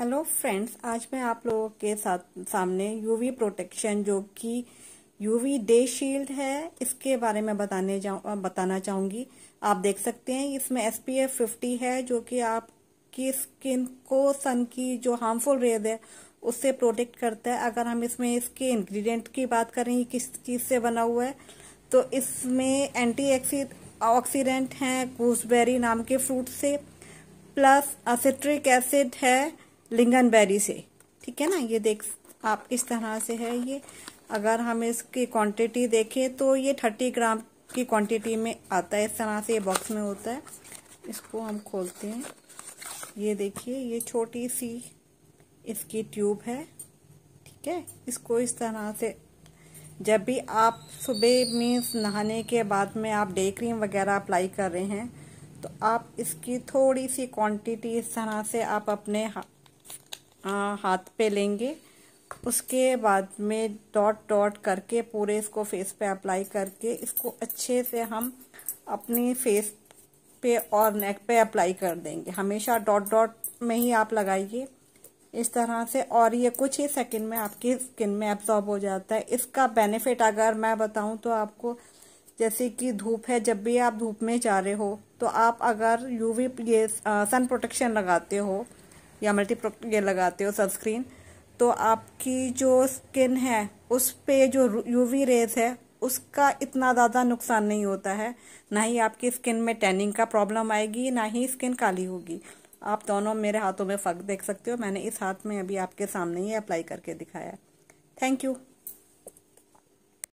hello friends आज मैं आप लोगों के साथ सामने यूवी प्रोटेक्शन जो कि यूवी डे शील्ड है इसके बारे में बताने जाऊँ बताना चाहूंगी आप देख सकते हैं इसमें एस पी एफ फिफ्टी है जो कि आपकी स्किन को सन की जो हार्मफुल रेज है उससे प्रोटेक्ट करता है अगर हम इसमें इसके इंग्रेडिएंट की बात करें किस चीज़ से बना हुआ है तो इसमें एंटी ऑक्सीडेंट है गूसबेरी नाम के फ्रूट से प्लस असिट्रिक एसिड है लिंगन बेरी से ठीक है ना ये देख आप इस तरह से है ये अगर हम इसकी क्वांटिटी देखें तो ये थर्टी ग्राम की क्वांटिटी में आता है इस तरह से ये बॉक्स में होता है इसको हम खोलते हैं ये देखिए ये छोटी सी इसकी ट्यूब है ठीक है इसको इस तरह से जब भी आप सुबह मीन्स नहाने के बाद में आप डे क्रीम वगैरह अप्लाई कर रहे हैं तो आप इसकी थोड़ी सी क्वांटिटी इस तरह से आप अपने हाथ पे लेंगे उसके बाद में डॉट डॉट करके पूरे इसको फेस पे अप्लाई करके इसको अच्छे से हम अपनी फेस पे और नेक पे अप्लाई कर देंगे हमेशा डॉट डॉट में ही आप लगाइए इस तरह से और ये कुछ ही सेकंड में आपकी स्किन में एब्जॉर्ब हो जाता है इसका बेनिफिट अगर मैं बताऊं तो आपको जैसे कि धूप है जब भी आप धूप में जा रहे हो तो आप अगर यूवी ये सन प्रोटेक्शन लगाते हो या मल्टी ये लगाते हो सनस्क्रीन तो आपकी जो स्किन है उस पे जो यूवी रेज है उसका इतना ज़्यादा नुकसान नहीं होता है ना ही आपकी स्किन में टैनिंग का प्रॉब्लम आएगी ना ही स्किन काली होगी आप दोनों मेरे हाथों में फ़र्क देख सकते हो मैंने इस हाथ में अभी आपके सामने ही अप्लाई करके दिखाया थैंक यू